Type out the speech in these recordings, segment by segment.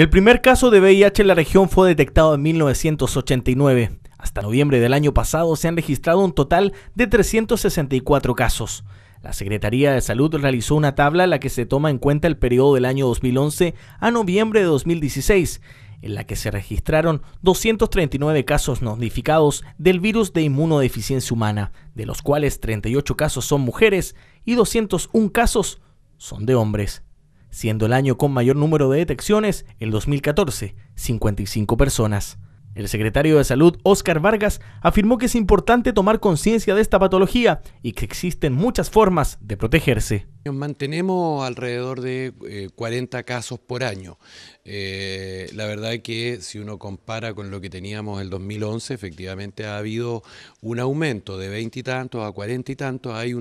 El primer caso de VIH en la región fue detectado en 1989. Hasta noviembre del año pasado se han registrado un total de 364 casos. La Secretaría de Salud realizó una tabla en la que se toma en cuenta el periodo del año 2011 a noviembre de 2016, en la que se registraron 239 casos notificados del virus de inmunodeficiencia humana, de los cuales 38 casos son mujeres y 201 casos son de hombres siendo el año con mayor número de detecciones el 2014, 55 personas. El secretario de Salud, Óscar Vargas, afirmó que es importante tomar conciencia de esta patología y que existen muchas formas de protegerse nos Mantenemos alrededor de 40 eh, casos por año. Eh, la verdad es que si uno compara con lo que teníamos el 2011, efectivamente ha habido un aumento de 20 y tantos a 40 y tantos, hay,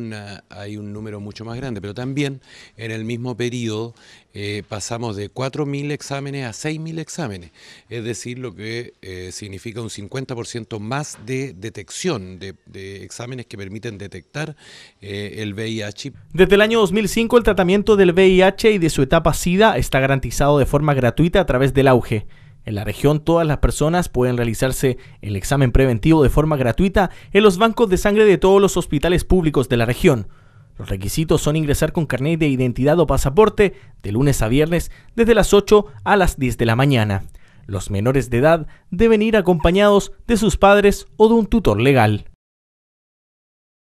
hay un número mucho más grande, pero también en el mismo periodo eh, pasamos de 4.000 exámenes a 6.000 exámenes, es decir, lo que significa un 50% más de detección, de, de, exámenes que permiten detectar el VIH. Desde el año 2005 el tratamiento del VIH y de su etapa SIDA está garantizado de forma gratuita a través del auge. En la región todas las personas pueden realizarse el examen preventivo de forma gratuita en los bancos de sangre de todos los hospitales públicos de la región. Los requisitos son ingresar con carnet de identidad o pasaporte de lunes a viernes desde las 8 a las 10 de la mañana. Los menores de edad deben ir acompañados de sus padres o de un tutor legal.